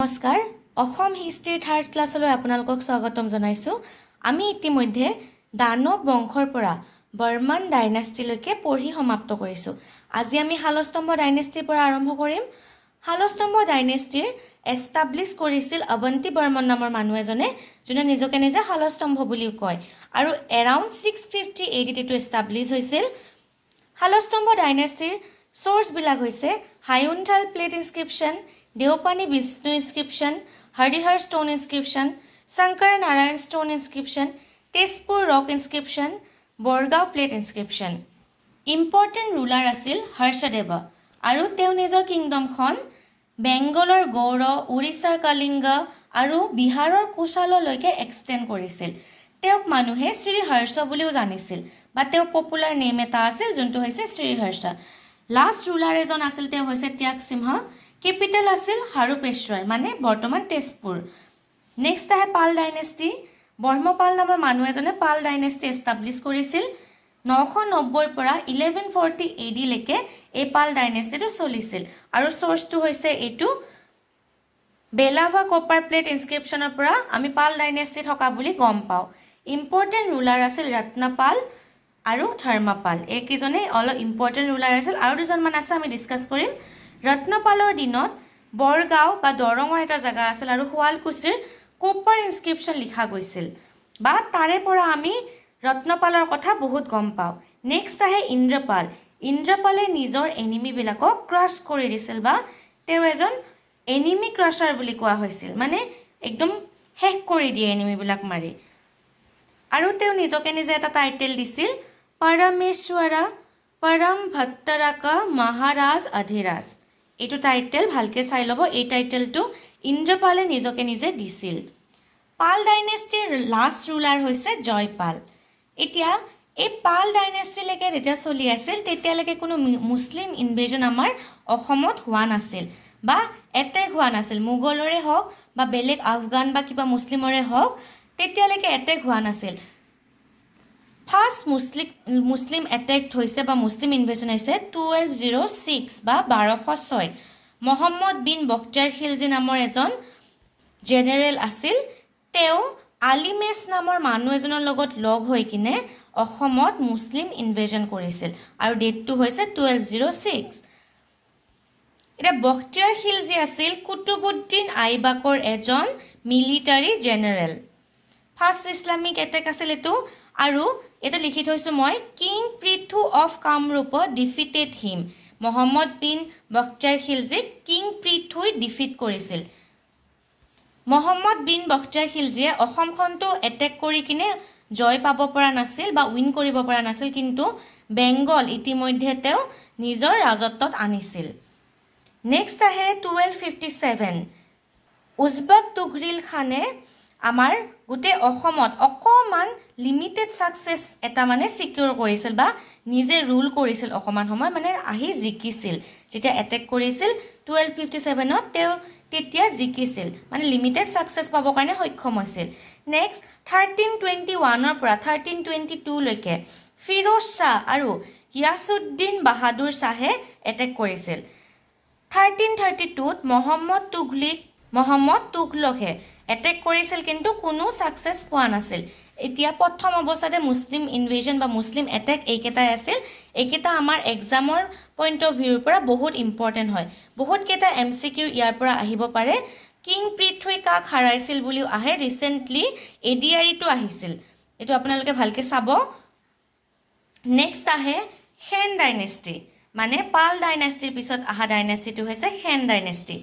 নমস্কাৰ অসম হিষ্ট্ৰীৰ থাৰ্ড ক্লাছলৈ আপোনালোকক স্বাগতম জনাইছোঁ আমি ইতিমধ্যে দানৱ বংশৰ পৰা বৰ্মান ডাইনেষ্টিলৈকে পঢ়ি সমাপ্ত কৰিছোঁ আজি আমি শালস্তম্ভ ডাইনেষ্টিৰ পৰা আৰম্ভ কৰিম শালস্তম্ভ ডাইনেষ্টিৰ এষ্টাব্লিছ কৰিছিল অৱন্তী বৰ্মন নামৰ মানুহ এজনে যোনে নিজকে নিজে শালস্তম্ভ বুলিও কয় আৰু এৰাউণ্ড ছিক্স ফিফটি এইট এইটো এষ্টাব্লিছ হৈছিল শালস্তম্ভ ডাইনেষ্টিৰ চ'ৰ্চবিলাক হৈছে Hayunthal plate inscription Deopani Vishnu inscription Harihara stone inscription Shankar Narayan stone inscription Tezpur rock inscription Bargaon plate inscription important ruler আছিল হৰ্ষদেৱ আৰু তেওঁ নিজৰ কিংডমখন বেংগলৰ গৌৰ উৰিষ্যাৰ কালিংগ আৰু বিহাৰৰ কোচাললৈকে এক্সটেণ্ড কৰিছিল তেওঁক মানুহে শ্ৰীহৰ্ষ বুলিও জানিছিল বা তেওঁ পপুলাৰ নেম এটা আছিল যোনটো হৈছে শ্ৰীহৰ্ষ লাষ্ট ৰুলাৰ এজন আছিল তেওঁ হৈছে ত্যাগ সিংহ কেপিটেল আছিল হাৰুপেশ্বৰ মানে বৰ্তমান তেজপুৰ নেক্সট আহে পাল ডাইনেষ্টি ব্ৰহ্মপাল নামৰ মানুহ এজনে পাল ডাইনেষ্টি এষ্টাব্লিছ কৰিছিল নশ নব্বৈৰ পৰা ইলেভেন ফৰ্টি এ ডিলৈকে এই পাল ডাইনেষ্টিটো চলিছিল আৰু চ'ৰ্চটো হৈছে এইটো বেলাভা কপাৰ প্লেট ইনস্ক্ৰিপশ্যনৰ পৰা আমি পাল ডাইনেষ্টি থকা বুলি গম পাওঁ ইম্পৰ্টেণ্ট ৰুলাৰ আছিল ৰত্নপাল আৰু ধৰ্মাপাল এইকেইজনেই অলপ ইম্পৰ্টেণ্ট ৰুলাৰ আছিল আৰু দুজনমান আছে আমি ডিছকাছ কৰিম ৰত্নপালৰ দিনত বৰগাঁও বা দৰঙৰ এটা জেগা আছিল আৰু শুৱালকুছিৰ কোপাৰ ইনস্ক্ৰিপশ্যন লিখা গৈছিল বা তাৰে পৰা আমি ৰত্নপালৰ কথা বহুত গম পাওঁ নেক্সট আহে ইন্দ্ৰপাল ইন্দ্ৰপালে নিজৰ এনিমিবিলাকক ক্ৰাছ কৰি দিছিল বা তেওঁ এজন এনিমি ক্ৰাছাৰ বুলি কোৱা হৈছিল মানে একদম শেষ কৰি দিয়ে এনিমিবিলাক মাৰি আৰু তেওঁ নিজকে নিজে এটা টাইটেল দিছিল পৰমেশ্বৰা পৰম ভট্টৰাকা মহাৰাজ অধিৰাজ এইটো টাইটেল ভালকৈ চাই ল'ব এই টাইটেলটো ইন্দ্ৰপালে নিজকে নিজে দিছিল পাল ডাইনেষ্টিৰ লাষ্ট ৰুলাৰ হৈছে জয়পাল এতিয়া এই পাল ডাইনেষ্টিলৈকে যেতিয়া চলি আছিল তেতিয়ালৈকে কোনো মুছলিম ইনভেজন আমাৰ অসমত হোৱা নাছিল বা এটেক হোৱা নাছিল মোগলৰে হওক বা বেলেগ আফগান বা কিবা মুছলিমৰে হওক তেতিয়ালৈকে এটেক হোৱা নাছিল ফাৰ্ষ্ট মুছলিম মুছলিম এটেক হৈছে বা মুছলিম ইনভেশ্যন হৈছে টুৱেল্ভ জিৰ' ছিক্স বা বাৰশ ছয় মহম্মদ বিন বখতাৰ খিলজী নামৰ এজন জেনেৰেল আছিল তেওঁ আলিমেছ নামৰ মানুহ এজনৰ লগত লগ হৈ কিনে অসমত মুছলিম ইনভেশ্যন কৰিছিল আৰু ডেটটো হৈছে টুৱেল্ভ জিৰ' ছিক্স এতিয়া বখতিয়াৰ খিলজী আছিল কুতুবুদ্দিন আইবাকৰ এজন military general first Islamic attack আছিল এইটো আৰু এইটো লিখি থৈছোঁ মই king Prithu of Kamrup defeated him Muhammad bin Bakhtiyar খিলজীক কিং পৃথুই ডিফিট কৰিছিল মহম্মদ বিন বখ্তাৰ খিলজীয়ে অসমখনটো এটেক কৰি কিনে জয় পাব পৰা নাছিল বা উইন কৰিব পৰা নাছিল কিন্তু বেংগল ইতিমধ্যে তেওঁ নিজৰ ৰাজত্বত আনিছিল নেক্সট আহে twelve fifty seven Uzbak Tughril খানে আমাৰ গোটেই অসমত অকণমান লিমিটেড ছাকচেছ এটা মানে চিকিউৰ কৰিছিল বা নিজে ৰুল কৰিছিল অকণমান সময় মানে আহি জিকিছিল যেতিয়া এটেক কৰিছিল টুৱেল্ভ ফিফটি ছেভেনত তেওঁ তেতিয়া জিকিছিল মানে লিমিটেড ছাকচেছ পাবৰ কাৰণে সক্ষম হৈছিল নেক্সট থাৰ্টিন টুৱেণ্টি ওৱানৰ পৰা থাৰ্টিন টুৱেণ্টি টুলৈকে ফিৰোজ শ্বাহ আৰু ইয়াছুদ্দিন বাহাদুৰ শ্বাহে এটেক কৰিছিল থাৰ্টিন থাৰ্টি টুত মহম্মদ তুঘলিক মহম্মদ তুঘলকে এটেক কৰিছিল কিন্তু কোনো ছাকচেছ পোৱা নাছিল এতিয়া প্ৰথম অৱস্থাতে মুছলিম ইনভেজন বা মুছলিম এটেক এইকেইটাই আছিল এইকেইটা আমাৰ এক্সামৰ পইণ্ট অফ ভিউৰ পৰা বহুত ইম্পৰ্টেণ্ট হয় বহুতকেইটা এম চি কিউ ইয়াৰ পৰা আহিব পাৰে কিং পৃথুই কাক হাৰাইছিল বুলিও আহে ৰিচেণ্টলি এ ডি আৰ ইটো আহিছিল এইটো আপোনালোকে ভালকৈ চাব নেক্সট আহে সেন ডাইনেষ্টি মানে পাল ডাইনেষ্টিৰ পিছত অহা ডাইনেষ্টিটো হৈছে সেন ডাইনেষ্টি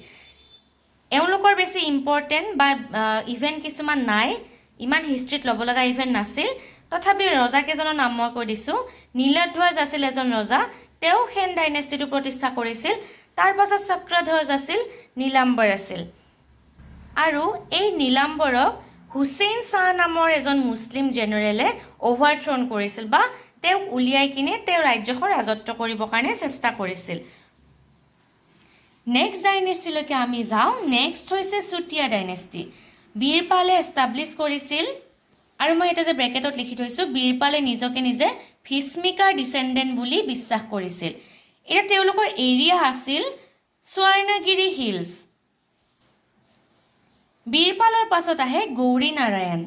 এওঁলোকৰ বেছি ইম্পৰ্টেণ্ট বা ইভেণ্ট কিছুমান নাই ইমান হিষ্ট্ৰীত ল'ব লগা ইভেণ্ট নাছিল তথাপিও ৰজাকেইজনৰ নাম মই কৈ দিছো নীলধ্বজ আছিল এজন ৰজা তেওঁ সেন ডাইনেষ্টিটো প্ৰতিষ্ঠা কৰিছিল পাছত চক্ৰধ্বজ আছিল নীলাম্বৰ আছিল আৰু এই নীলাম্বৰক হুছেইন শ্বাহ নামৰ এজন মুছলিম জেনেৰেলে অভাৰথ্ৰ'ন কৰিছিল বা তেওঁক উলিয়াই কিনে তেওঁ ৰাজ্যখন ৰাজত্ব কৰিবৰ কাৰণে চেষ্টা কৰিছিল নেক্সট ডাইনেষ্টিলৈকে আমি যাওঁ নেক্সট হৈছে চুতীয়া ডাইনেষ্টি বীৰপালে এষ্টাব্লিছ কৰিছিল আৰু মই এতিয়া যে ব্ৰেকেটত লিখি থৈছোঁ বীৰপালে নিজকে নিজে ভীষ্মিকাৰ ডিচেণ্ডেণ্ট বুলি বিশ্বাস কৰিছিল এতিয়া তেওঁলোকৰ এৰিয়া আছিল স্বৰ্ণগিৰি হিলছ বীৰপালৰ পাছত আহে গৌৰী নাৰায়ণ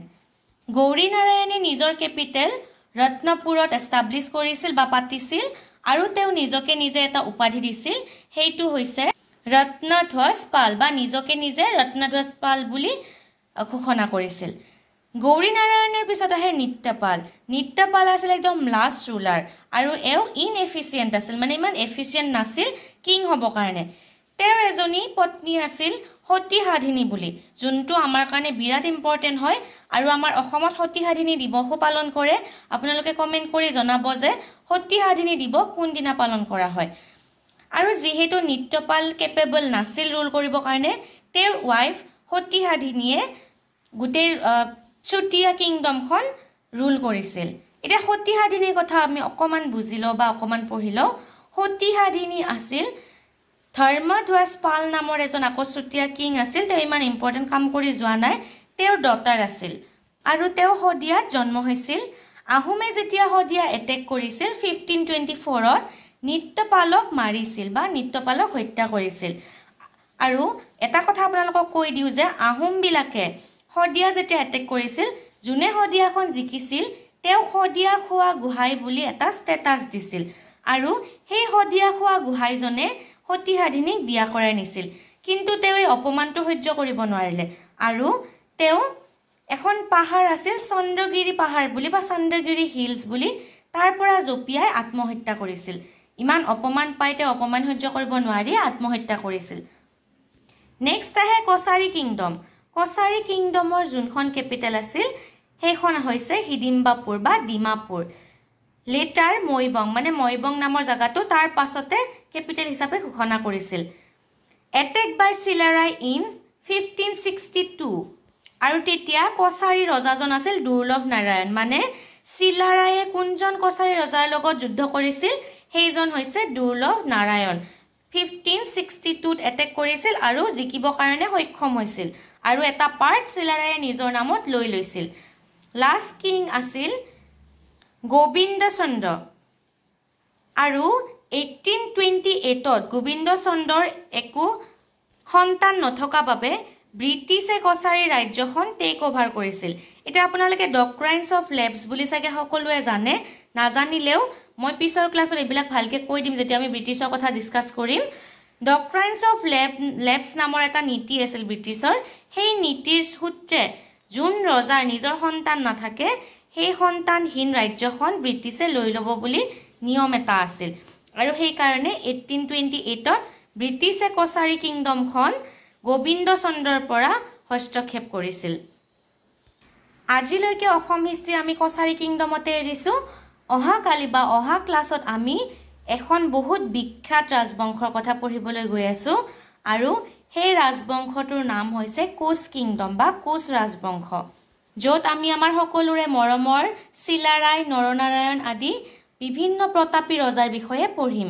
গৌৰী নাৰায়ণে নিজৰ কেপিটেল ৰত্নপুৰত এষ্টাব্লিছ কৰিছিল বা পাতিছিল আৰু তেওঁ নিজকে নিজে এটা উপাধি দিছিল সেইটো হৈছে ৰত্নধ্বজ পাল বা নিজকে নিজে ৰত্নধ্বজ পাল বুলি ঘোষণা কৰিছিল গৌৰী নাৰায়ণৰ পিছত আহে নিত্যপাল নিত্যপাল আছিল একদম লাষ্ট ৰুলাৰ আৰু এওঁ ইনএফিচিয়েণ্ট আছিল মানে ইমান এফিচিয়েণ্ট নাছিল কিং হ'ব কাৰণে তেওঁৰ এজনী পত্নী আছিল সতীসাধিনী বুলি যোনটো আমাৰ কাৰণে বিৰাট ইম্পৰ্টেণ্ট হয় আৰু আমাৰ অসমত সতীসাধিনী দিৱসো পালন কৰে আপোনালোকে কমেণ্ট কৰি জনাব যে সতীসাধিনী দিৱস কোনদিনা পালন কৰা হয় আৰু যিহেতু নৃত্যপাল কেপেবল নাছিল ৰোল কৰিবৰ কাৰণে তেওঁৰ ৱাইফ সতীহাধিনীয়ে গোটেই চুতীয়া কিংডমখন ৰোল কৰিছিল এতিয়া সতীহাধিনীৰ কথা আমি অকণমান বুজি লওঁ বা অকণমান পঢ়ি লওঁ সতীহাধিনী আছিল ধৰ্মধ্বজ পাল নামৰ এজন আকৌ চুতীয়া কিং আছিল তেওঁ ইমান ইম্পৰ্টেণ্ট কাম কৰি যোৱা নাই তেওঁৰ ডটাৰ আছিল আৰু তেওঁ শদিয়াত জন্ম হৈছিল আহোমে যেতিয়া শদিয়া এটেক কৰিছিল ফিফটিন টুৱেণ্টি ফ'ৰত নৃত্যপালক মাৰিছিল বা নৃত্যপালক হত্যা কৰিছিল আৰু এটা কথা আপোনালোকক কৈ দিওঁ যে আহোমবিলাকে শদিয়া যেতিয়া এটেক কৰিছিল যোনে শদিয়াখন জিকিছিল তেওঁ শদিয়া খোৱা গোহাঁই বুলি এটা ষ্টেটাছ দিছিল আৰু সেই শদিয়া খোৱা গোহাঁইজনে সতীসাধিনীক বিয়া কৰাই নিছিল কিন্তু তেওঁ এই অপমানটো সহ্য কৰিব নোৱাৰিলে আৰু তেওঁ এখন পাহাৰ আছিল চন্দ্ৰগিৰি পাহাৰ বুলি বা চন্দ্ৰগিৰি হিলছ বুলি তাৰ পৰা জঁপিয়াই আত্মহত্যা কৰিছিল ইমান অপমান পাই তেওঁ অপমান সহ্য কৰিব নোৱাৰি আত্মহত্যা কৰিছিল নেক্সট আহে কছাৰী কিংডম কছাৰী কিংডমৰ যোনখন কেপিটেল আছিল সেইখন হৈছে হিডিম্বাপুৰ বা ডিমাপুৰ লেটাৰ মৈবং মানে মৈবং নামৰ জেগাটো তাৰ পাছতে কেপিটেল হিচাপে ঘোষণা কৰিছিল attack by Chilarai in fifteen sixty two আৰু তেতিয়া কছাৰী ৰজাজন আছিল দুৰ্লভ নাৰায়ণ মানে চিলাৰায়ে কোনজন কছাৰী ৰজাৰ লগত যুদ্ধ কৰিছিল সেইজন হৈছে দুৰ্লভ নাৰায়ণ ফিফটিন ছিক্সটি টুত এটেক কৰিছিল আৰু জিকিবৰ কাৰণে সক্ষম হৈছিল আৰু এটা পাৰ্ট চিলাৰায়ে নিজৰ নামত লৈ লৈছিল লাষ্ট কিং আছিল গোবিন্দ চন্দ্ৰ আৰু এইটিন টুৱেণ্টি এইটত গোবিন্দ চন্দ্ৰৰ একো সন্তান নথকা বাবে ব্ৰিটিছে কছাৰী ৰাজ্যখন টেক অভাৰ কৰিছিল এতিয়া আপোনালোকে ডক্ৰাইন্স অফ লেবছ বুলি চাগে সকলোৱে জানে নাজানিলেও মই পিছৰ ক্লাছত এইবিলাক ভালকৈ কৈ দিম যেতিয়া আমি ব্ৰিটিছৰ কথা ডিছকাছ কৰিম ডক্ৰাইন্স অফ লেব লেবছ নামৰ এটা নীতি আছিল ব্ৰিটিছৰ সেই নীতিৰ সূত্ৰে যোন ৰজাৰ নিজৰ সন্তান নাথাকে সেই সন্তানহীন ৰাজ্যখন ব্ৰিটিছে লৈ ল'ব বুলি নিয়ম এটা আছিল আৰু সেইকাৰণে এইটিন টুৱেণ্টি এইটত ব্ৰিটিছে কছাৰী কিংডমখন গোবিন্দ চন্দ্ৰৰ পৰা হস্তক্ষেপ কৰিছিল আজিলৈকে অসম হিষ্ট্ৰী আমি কছাৰী কিংডমতে এৰিছোঁ অহাকালি বা অহা ক্লাছত আমি এখন বহুত বিখ্যাত ৰাজবংশৰ কথা পঢ়িবলৈ গৈ আছো আৰু সেই ৰাজবংশটোৰ নাম হৈছে কোচ কিংডম বা কোচ ৰাজবংশ য'ত আমি আমাৰ সকলোৰে মৰমৰ চিলাৰায় নৰনাৰায়ণ আদি বিভিন্ন প্ৰতাপী ৰজাৰ বিষয়ে পঢ়িম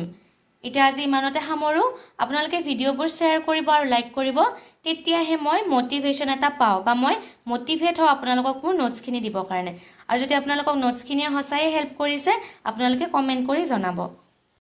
এতিয়া আজি ইমানতে সামৰোঁ আপোনালোকে ভিডিঅ'বোৰ শ্বেয়াৰ কৰিব আৰু লাইক কৰিব তেতিয়াহে মই মটিভেশ্যন এটা পাওঁ বা মই মটিভেট হওঁ আপোনালোকক মোৰ নোটছখিনি দিবৰ কাৰণে আৰু যদি আপোনালোকক নোটছখিনিয়ে হেল্প কৰিছে জনাব